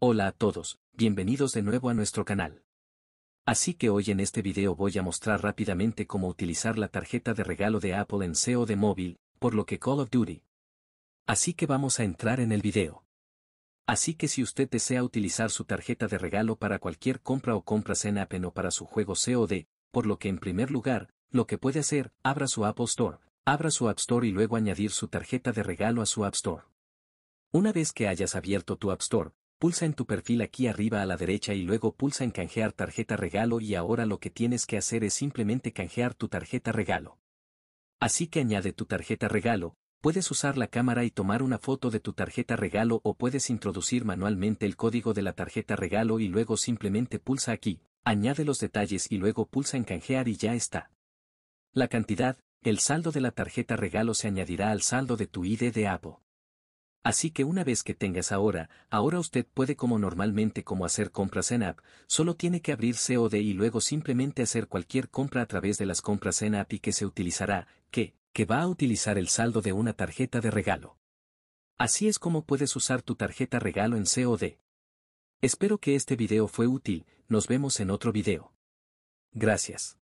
Hola a todos, bienvenidos de nuevo a nuestro canal. Así que hoy en este video voy a mostrar rápidamente cómo utilizar la tarjeta de regalo de Apple en SEO de móvil, por lo que Call of Duty. Así que vamos a entrar en el video. Así que si usted desea utilizar su tarjeta de regalo para cualquier compra o compras en Apple o para su juego COD, por lo que en primer lugar, lo que puede hacer, abra su Apple Store, abra su App Store y luego añadir su tarjeta de regalo a su App Store. Una vez que hayas abierto tu App Store, Pulsa en tu perfil aquí arriba a la derecha y luego pulsa en canjear tarjeta regalo y ahora lo que tienes que hacer es simplemente canjear tu tarjeta regalo. Así que añade tu tarjeta regalo, puedes usar la cámara y tomar una foto de tu tarjeta regalo o puedes introducir manualmente el código de la tarjeta regalo y luego simplemente pulsa aquí, añade los detalles y luego pulsa en canjear y ya está. La cantidad, el saldo de la tarjeta regalo se añadirá al saldo de tu ID de Apple. Así que una vez que tengas ahora, ahora usted puede como normalmente como hacer compras en app, solo tiene que abrir COD y luego simplemente hacer cualquier compra a través de las compras en app y que se utilizará, que, que va a utilizar el saldo de una tarjeta de regalo. Así es como puedes usar tu tarjeta regalo en COD. Espero que este video fue útil, nos vemos en otro video. Gracias.